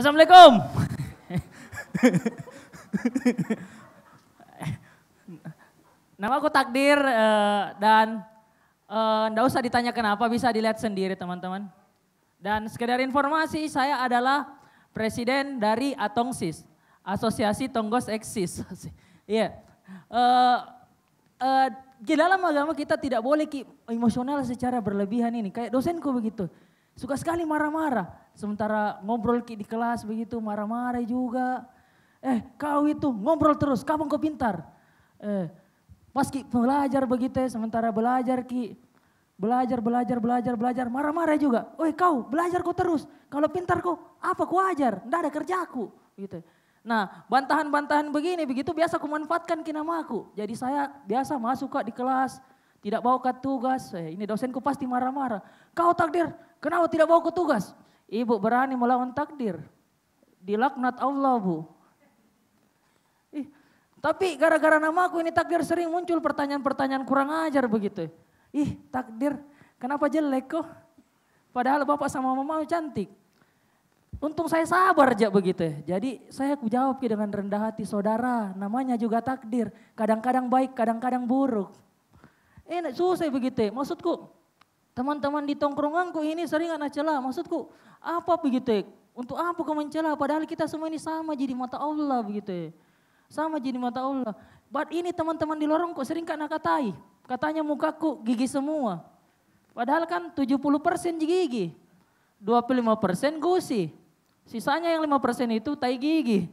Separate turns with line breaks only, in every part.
Assalamualaikum. Nama aku Takdir uh, dan eh, ndak usah ditanya kenapa bisa dilihat sendiri teman-teman. Dan sekedar informasi saya adalah presiden dari Atongsis, Asosiasi Tonggos Eksis. Iya. yeah. uh, eh, uh, di dalam agama kita tidak boleh emosional secara berlebihan ini. Kayak dosenku begitu. Suka sekali marah-marah. Sementara ngobrol ki di kelas begitu marah-marah juga. Eh kau itu ngobrol terus, kapan kau pintar? Eh, pas ki belajar begitu sementara belajar ki belajar belajar belajar belajar marah-marah juga. Oi kau belajar kau terus. Kalau pintar kau apa kau ajar? Ndak ada kerjaku gitu. Nah, bantahan-bantahan begini begitu biasa aku manfaatkan ke maku, Jadi saya biasa masuk kak di kelas, tidak bawa ke tugas. Eh, ini dosenku pasti marah-marah. Kau takdir, kenapa tidak bawa ke tugas? Ibu berani melawan takdir. Dilaknat Allah, Bu. Ih, tapi gara-gara namaku ini takdir sering muncul pertanyaan-pertanyaan kurang ajar begitu. Ih, takdir, kenapa jelek kok? Padahal bapak sama mama cantik. Untung saya sabar aja begitu. Jadi saya jawab dengan rendah hati saudara. Namanya juga takdir. Kadang-kadang baik, kadang-kadang buruk. Eh susah begitu. Maksudku Teman-teman di tongkronganku ini sering anak celah. Maksudku, apa begitu Untuk apa kau mencela? Padahal kita semua ini sama jadi mata Allah begitu Sama jadi mata Allah. buat ini teman-teman di lorong kok sering kena katai. Katanya mukaku gigi semua. Padahal kan 70% persen gigi. 25% persen gusi. Sisanya yang 5% persen itu tai gigi.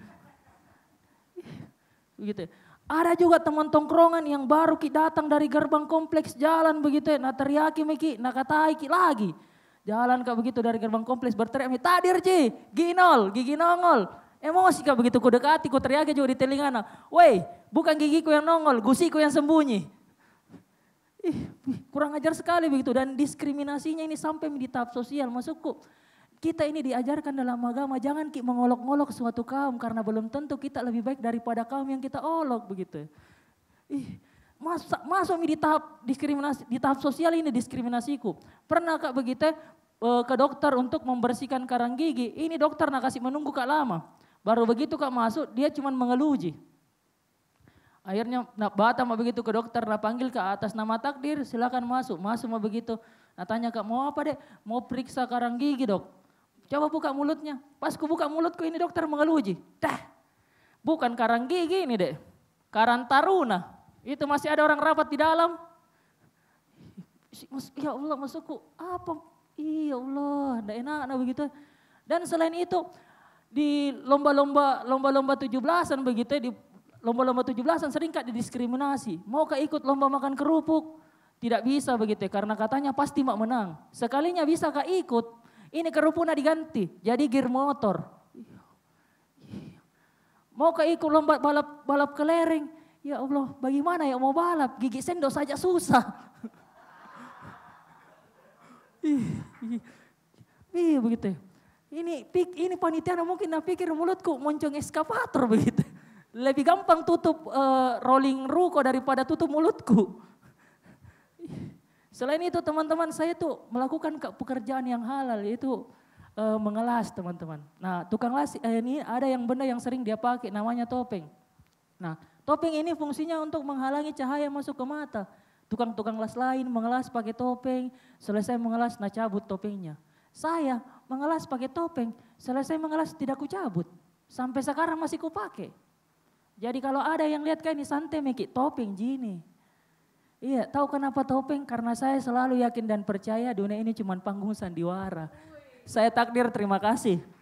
Begitu. Ada juga teman tongkrongan yang baru ki datang dari gerbang kompleks jalan begitu ya. Nah teriaki miki, nah katai ki lagi. Jalan kak begitu dari gerbang kompleks berteriak, tadir ci, ginol, gigi nongol. Emosi kak begitu ku dekati, ku teriaki juga di telinga. Nah, Woi, bukan gigiku yang nongol, gusiku yang sembunyi. Ih, kurang ajar sekali begitu. Dan diskriminasinya ini sampai di tahap sosial. Maksudku, kita ini diajarkan dalam agama jangan mengolok-olok suatu kaum karena belum tentu kita lebih baik daripada kaum yang kita olok begitu. Ih, masa masa di tahap diskriminasi di tahap sosial ini diskriminasiku. Pernah Kak begitu eh, ke dokter untuk membersihkan karang gigi. Ini dokter nak kasih menunggu Kak lama. Baru begitu Kak masuk, dia cuma mengeluji. Akhirnya nak bata mau begitu ke dokter, nak panggil ke atas nama takdir, silakan masuk. Masuk mau begitu. nak tanya kak, mau apa dek? Mau periksa karang gigi dok. Coba buka mulutnya. Pas ku buka mulutku ini dokter mengeluh Ji. Dah. Bukan karang gigi ini deh. Karang taruna. Itu masih ada orang rapat di dalam. Ya Allah masukku apa? Iya Allah, ndak enak nah begitu. Dan selain itu di lomba-lomba lomba-lomba 17-an begitu di lomba-lomba 17-an sering kak didiskriminasi. Mau ke ikut lomba makan kerupuk? Tidak bisa begitu karena katanya pasti mak menang. Sekalinya bisa kak ikut, ini kerupuna diganti, jadi gear motor. Mau ke ikut lomba balap balap kelereng. Ya Allah, bagaimana ya mau balap? Gigi sendok saja susah. Iya begitu. Ini ini panitia mungkin nak pikir mulutku moncong eskavator begitu. Lebih gampang tutup uh, rolling ruko daripada tutup mulutku. Selain itu teman-teman saya tuh melakukan pekerjaan yang halal yaitu e, mengelas teman-teman. Nah tukang las eh, ini ada yang benda yang sering dia pakai namanya topeng. Nah topeng ini fungsinya untuk menghalangi cahaya masuk ke mata. Tukang-tukang las lain mengelas pakai topeng, selesai mengelas nah cabut topengnya. Saya mengelas pakai topeng, selesai mengelas tidak ku cabut. Sampai sekarang masih ku pakai. Jadi kalau ada yang lihat kayak ini santai meki topeng gini. Iya, tahu kenapa topeng? Karena saya selalu yakin dan percaya dunia ini cuma panggung sandiwara. Saya takdir, terima kasih.